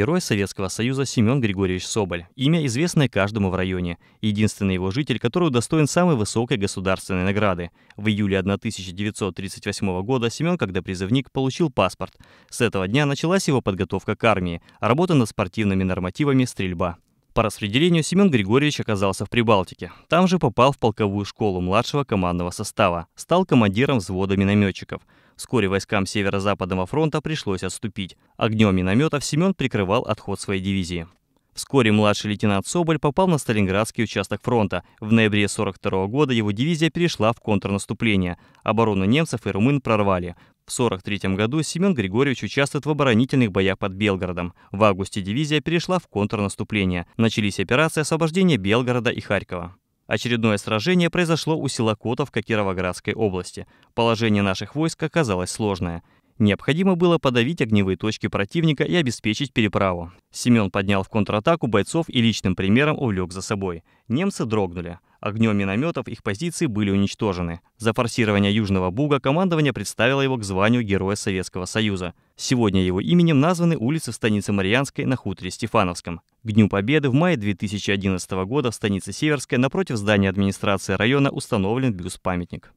Герой Советского Союза Семен Григорьевич Соболь. Имя, известное каждому в районе. Единственный его житель, который удостоен самой высокой государственной награды. В июле 1938 года Семен, когда призывник, получил паспорт. С этого дня началась его подготовка к армии, работа над спортивными нормативами, стрельба. По распределению Семен Григорьевич оказался в Прибалтике. Там же попал в полковую школу младшего командного состава. Стал командиром взвода минометчиков. Вскоре войскам Северо-Западного фронта пришлось отступить. Огнем минометов Семен прикрывал отход своей дивизии. Вскоре младший лейтенант Соболь попал на Сталинградский участок фронта. В ноябре 1942 года его дивизия перешла в контрнаступление. Оборону немцев и румын прорвали. В 1943 году Семен Григорьевич участвует в оборонительных боях под Белгородом. В августе дивизия перешла в контрнаступление. Начались операции освобождения Белгорода и Харькова. Очередное сражение произошло у села Котов Кировоградской области. Положение наших войск оказалось сложное. Необходимо было подавить огневые точки противника и обеспечить переправу. Семен поднял в контратаку бойцов и личным примером увлек за собой. Немцы дрогнули. Огнем минометов их позиции были уничтожены. За форсирование Южного Буга командование представило его к званию Героя Советского Союза. Сегодня его именем названы улицы в станице Марианской на хуторе Стефановском. К Дню Победы в мае 2011 года в станице Северской напротив здания администрации района установлен бюст-памятник.